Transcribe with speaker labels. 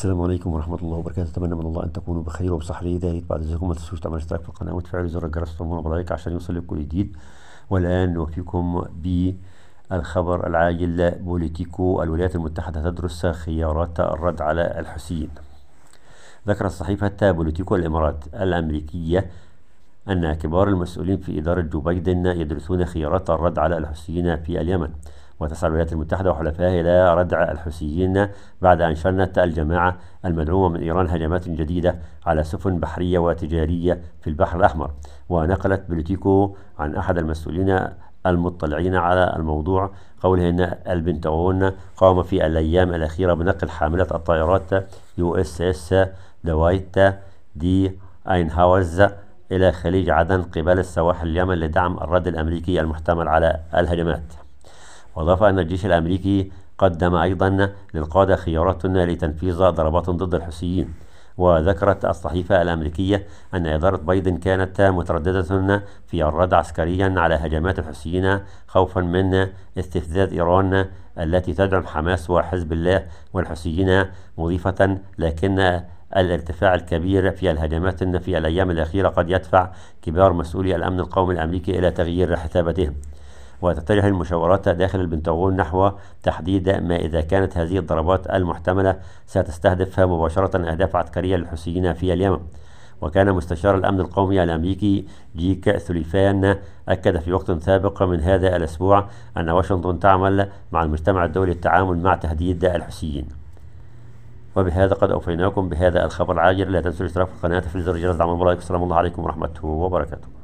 Speaker 1: السلام عليكم ورحمة الله وبركاته أتمنى من الله أن تكونوا بخير وبصحة جيدة بعد ذلكم ما تنسوش تعملوا اشتراك في القناة وتفعلوا زر الجرس على لايك عشان يوصل كل جديد والآن نوفيكم بالخبر العاجل بوليتيكو الولايات المتحدة تدرس خيارات الرد على الحوثيين ذكرت صحيفة بوليتيكو الإمارات الأمريكية أن كبار المسؤولين في إدارة جو بايدن يدرسون خيارات الرد على الحوثيين في اليمن وتسعى الولايات المتحدة وحلفائها إلى ردع الحوثيين بعد أن شنت الجماعة المدعومة من إيران هجمات جديدة على سفن بحرية وتجارية في البحر الأحمر ونقلت بلوتيكو عن أحد المسؤولين المطلعين على الموضوع قوله أن البنتاغون قام في الأيام الأخيرة بنقل حاملة الطائرات يو اس اس دوايت دي أينهاوز إلى خليج عدن قبال السواحل اليمن لدعم الرد الأمريكي المحتمل على الهجمات وأضاف أن الجيش الأمريكي قدم أيضا للقادة خيارات لتنفيذ ضربات ضد الحوثيين وذكرت الصحيفة الأمريكية أن إدارة بايدن كانت مترددة في الرد عسكريا على هجمات الحوثيين خوفا من استفزاز إيران التي تدعم حماس وحزب الله والحوثيين مضيفة لكن الارتفاع الكبير في الهجمات في الأيام الأخيرة قد يدفع كبار مسؤولي الأمن القومي الأمريكي إلى تغيير حساباتهم وتتجه المشاورات داخل البنتاغون نحو تحديد ما إذا كانت هذه الضربات المحتملة ستستهدف مباشرة أهداف عسكرية للحوثيين في اليمن وكان مستشار الأمن القومي الأمريكي جيك ثوليفان أكد في وقت سابق من هذا الأسبوع أن واشنطن تعمل مع المجتمع الدولي للتعامل مع تهديد الحوثيين وبهذا قد أوفيناكم بهذا الخبر العاجل لا تنسوا الاشتراك في القناة في زر الجرس دعم الله السلام الله عليكم ورحمته وبركاته